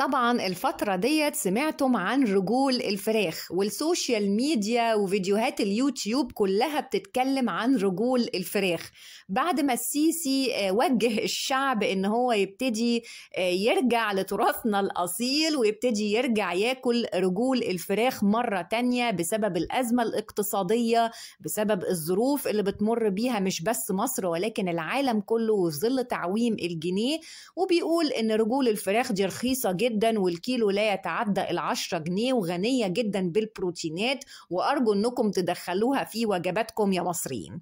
طبعا الفترة ديت سمعتم عن رجول الفراخ والسوشيال ميديا وفيديوهات اليوتيوب كلها بتتكلم عن رجول الفراخ بعد ما السيسي آه، وجه الشعب ان هو يبتدي آه، يرجع لتراثنا الأصيل ويبتدي يرجع ياكل رجول الفراخ مرة تانية بسبب الأزمة الاقتصادية بسبب الظروف اللي بتمر بيها مش بس مصر ولكن العالم كله وظل تعويم الجنيه وبيقول ان رجول الفراخ دي رخيصة جدا جدا والكيلو لا يتعدى العشرة جنيه وغنية جدا بالبروتينات وأرجو أنكم تدخلوها في وجباتكم يا مصريين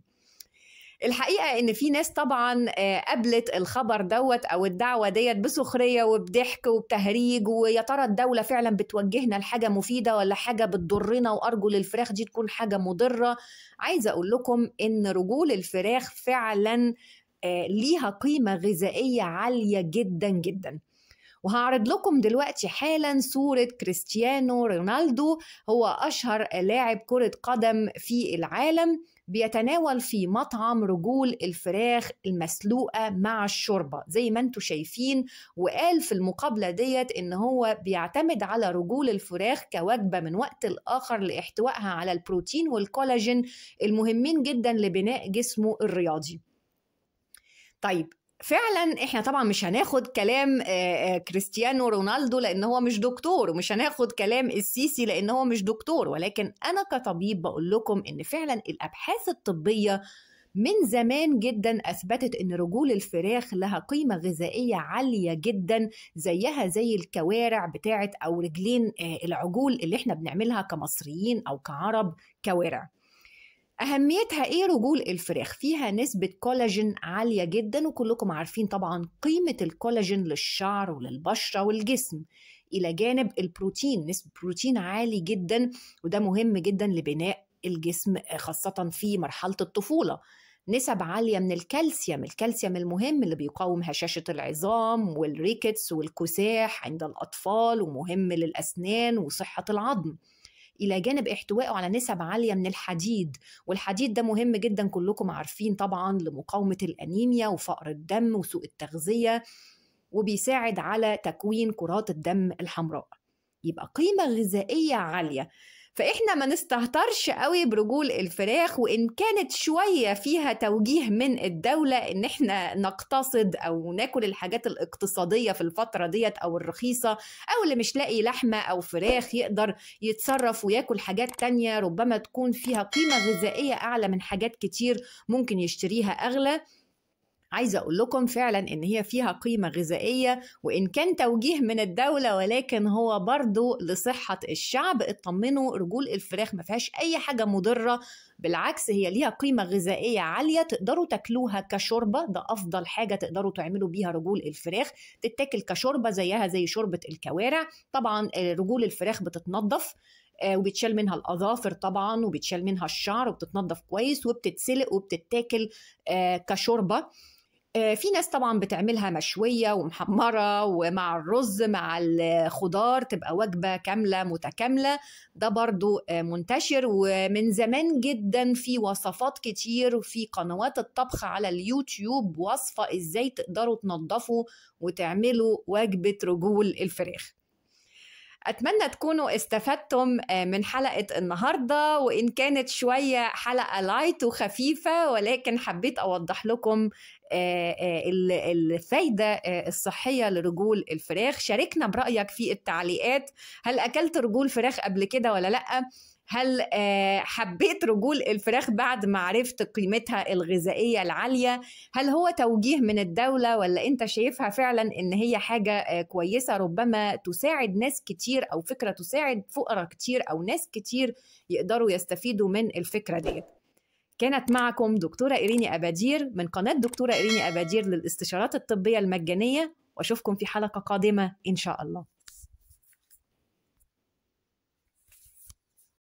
الحقيقه ان في ناس طبعا آه، قبلت الخبر دوت او الدعوه ديت بسخريه وبضحك وبتهريج ويا ترى الدوله فعلا بتوجهنا لحاجه مفيده ولا حاجه بتضرنا وارجل الفراخ دي تكون حاجه مضره عايزه اقول لكم ان رجول الفراخ فعلا آه، ليها قيمه غذائيه عاليه جدا جدا وهعرض لكم دلوقتي حالا صورة كريستيانو رونالدو هو أشهر لاعب كرة قدم في العالم بيتناول في مطعم رجول الفراخ المسلوقة مع الشوربة زي ما انتم شايفين وقال في المقابلة ديت ان هو بيعتمد على رجول الفراخ كوجبة من وقت لآخر لاحتوائها على البروتين والكولاجين المهمين جدا لبناء جسمه الرياضي طيب فعلا احنا طبعا مش هناخد كلام آه، آه، كريستيانو رونالدو لان هو مش دكتور ومش هناخد كلام السيسي لان هو مش دكتور ولكن انا كطبيب بقول لكم ان فعلا الابحاث الطبيه من زمان جدا اثبتت ان رجول الفراخ لها قيمه غذائيه عاليه جدا زيها زي الكوارع بتاعت او رجلين آه، العجول اللي احنا بنعملها كمصريين او كعرب كوارع اهميتها ايه رجول الفراخ فيها نسبه كولاجين عاليه جدا وكلكم عارفين طبعا قيمه الكولاجين للشعر وللبشره والجسم الى جانب البروتين نسبه بروتين عالي جدا وده مهم جدا لبناء الجسم خاصه في مرحله الطفوله نسب عالية من الكالسيوم الكالسيوم المهم اللي بيقاوم هشاشة العظام والريكتس والكساح عند الأطفال ومهم للأسنان وصحة العظم الى جانب احتوائه على نسب عاليه من الحديد والحديد ده مهم جدا كلكم عارفين طبعا لمقاومه الانيميا وفقر الدم وسوء التغذيه وبيساعد على تكوين كرات الدم الحمراء يبقى قيمه غذائيه عاليه فاحنا ما نستهترش قوي برجول الفراخ وان كانت شويه فيها توجيه من الدوله ان احنا نقتصد او ناكل الحاجات الاقتصاديه في الفتره ديت او الرخيصه او اللي مش لاقي لحمه او فراخ يقدر يتصرف وياكل حاجات تانية ربما تكون فيها قيمه غذائيه اعلى من حاجات كتير ممكن يشتريها اغلى عايزة أقول لكم فعلا إن هي فيها قيمة غذائية وإن كان توجيه من الدولة ولكن هو برضو لصحة الشعب اطمنوا رجول الفراخ ما فيهاش أي حاجة مضرة بالعكس هي ليها قيمة غذائية عالية تقدروا تاكلوها كشوربة ده أفضل حاجة تقدروا تعملوا بيها رجول الفراخ تتاكل كشوربة زيها زي شوربة الكوارع طبعا آه، رجول الفراخ بتتنضف آه، وبيتشال منها الاظافر طبعا وبيتشال منها الشعر وبتتنضف كويس وبتتسلق وبتتاكل آه، كشوربه آه، في ناس طبعا بتعملها مشوية ومحمرة ومع الرز مع الخضار تبقى وجبة كاملة متكاملة ده برضو آه، منتشر ومن زمان جدا في وصفات كتير وفي قنوات الطبخ على اليوتيوب وصفة ازاي تقدروا تنظفوا وتعملوا وجبة رجول الفراخ أتمنى تكونوا استفدتم آه، من حلقة النهاردة وإن كانت شوية حلقة لايت وخفيفة ولكن حبيت أوضح لكم آه، آه، الفايدة الصحية لرجول الفراخ شاركنا برأيك في التعليقات هل أكلت رجول فراخ قبل كده ولا لأ هل آه، حبيت رجول الفراخ بعد ما عرفت قيمتها الغذائيه العاليه هل هو توجيه من الدوله ولا انت شايفها فعلا ان هي حاجه آه، كويسه ربما تساعد ناس كتير او فكره تساعد فقراء كتير او ناس كتير يقدروا يستفيدوا من الفكره ديت كانت معكم دكتورة إيريني أبادير من قناة دكتورة إيريني أبادير للاستشارات الطبية المجانية وأشوفكم في حلقة قادمة إن شاء الله